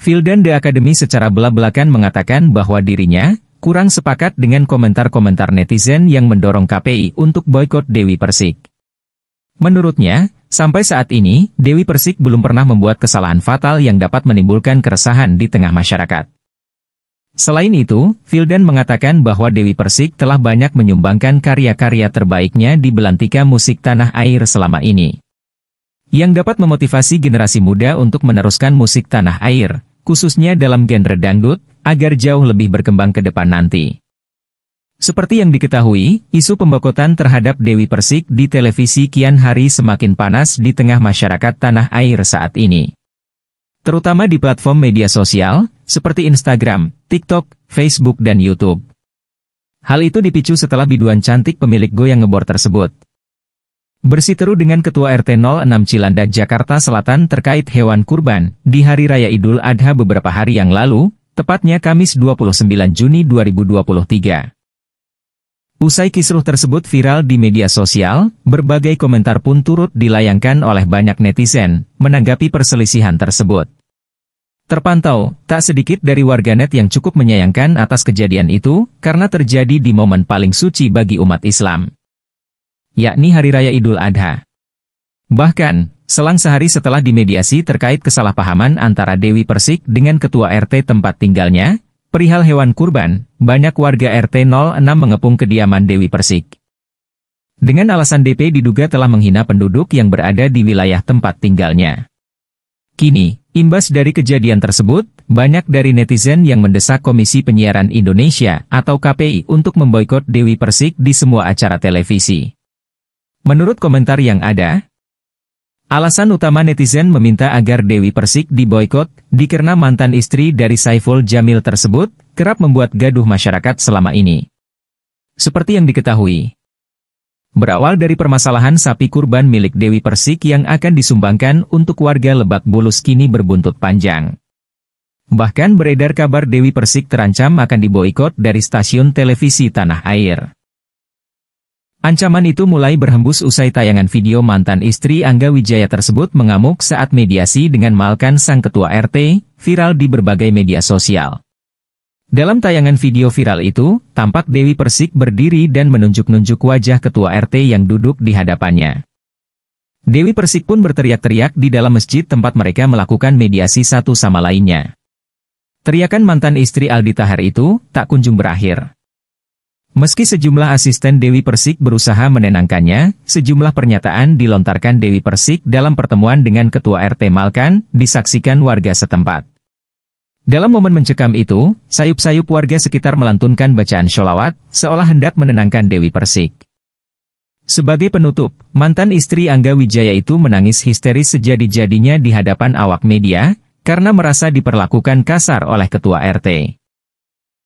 Vildan The Academy secara belak-belakan mengatakan bahwa dirinya kurang sepakat dengan komentar-komentar netizen yang mendorong KPI untuk boykot Dewi Persik. Menurutnya, sampai saat ini, Dewi Persik belum pernah membuat kesalahan fatal yang dapat menimbulkan keresahan di tengah masyarakat. Selain itu, Vildan mengatakan bahwa Dewi Persik telah banyak menyumbangkan karya-karya terbaiknya di belantika musik tanah air selama ini. Yang dapat memotivasi generasi muda untuk meneruskan musik tanah air, khususnya dalam genre dangdut, agar jauh lebih berkembang ke depan nanti. Seperti yang diketahui, isu pembokotan terhadap Dewi Persik di televisi kian hari semakin panas di tengah masyarakat tanah air saat ini. Terutama di platform media sosial, seperti Instagram, TikTok, Facebook dan YouTube. Hal itu dipicu setelah biduan cantik pemilik goyang ngebor tersebut, Bersiteru dengan Ketua RT 06 Cilandak Jakarta Selatan terkait hewan kurban, di Hari Raya Idul Adha beberapa hari yang lalu, tepatnya Kamis 29 Juni 2023. Usai kisruh tersebut viral di media sosial, berbagai komentar pun turut dilayangkan oleh banyak netizen, menanggapi perselisihan tersebut. Terpantau, tak sedikit dari warganet yang cukup menyayangkan atas kejadian itu, karena terjadi di momen paling suci bagi umat Islam yakni Hari Raya Idul Adha. Bahkan, selang sehari setelah dimediasi terkait kesalahpahaman antara Dewi Persik dengan Ketua RT tempat tinggalnya, perihal hewan kurban, banyak warga RT 06 mengepung kediaman Dewi Persik. Dengan alasan DP diduga telah menghina penduduk yang berada di wilayah tempat tinggalnya. Kini, imbas dari kejadian tersebut, banyak dari netizen yang mendesak Komisi Penyiaran Indonesia atau KPI untuk memboikot Dewi Persik di semua acara televisi. Menurut komentar yang ada, alasan utama netizen meminta agar Dewi Persik diboykot dikarenakan mantan istri dari Saiful Jamil tersebut kerap membuat gaduh masyarakat selama ini. Seperti yang diketahui, berawal dari permasalahan sapi kurban milik Dewi Persik yang akan disumbangkan untuk warga Lebak Bulus kini berbuntut panjang. Bahkan beredar kabar Dewi Persik terancam akan diboykot dari stasiun televisi tanah air. Ancaman itu mulai berhembus usai tayangan video mantan istri Angga Wijaya tersebut mengamuk saat mediasi dengan Malkan sang ketua RT, viral di berbagai media sosial. Dalam tayangan video viral itu, tampak Dewi Persik berdiri dan menunjuk-nunjuk wajah ketua RT yang duduk di hadapannya. Dewi Persik pun berteriak-teriak di dalam masjid tempat mereka melakukan mediasi satu sama lainnya. Teriakan mantan istri Aldi Tahar itu tak kunjung berakhir. Meski sejumlah asisten Dewi Persik berusaha menenangkannya, sejumlah pernyataan dilontarkan Dewi Persik dalam pertemuan dengan Ketua RT Malkan, disaksikan warga setempat. Dalam momen mencekam itu, sayup-sayup warga sekitar melantunkan bacaan sholawat, seolah hendak menenangkan Dewi Persik. Sebagai penutup, mantan istri Angga Wijaya itu menangis histeris sejadi-jadinya di hadapan awak media, karena merasa diperlakukan kasar oleh Ketua RT.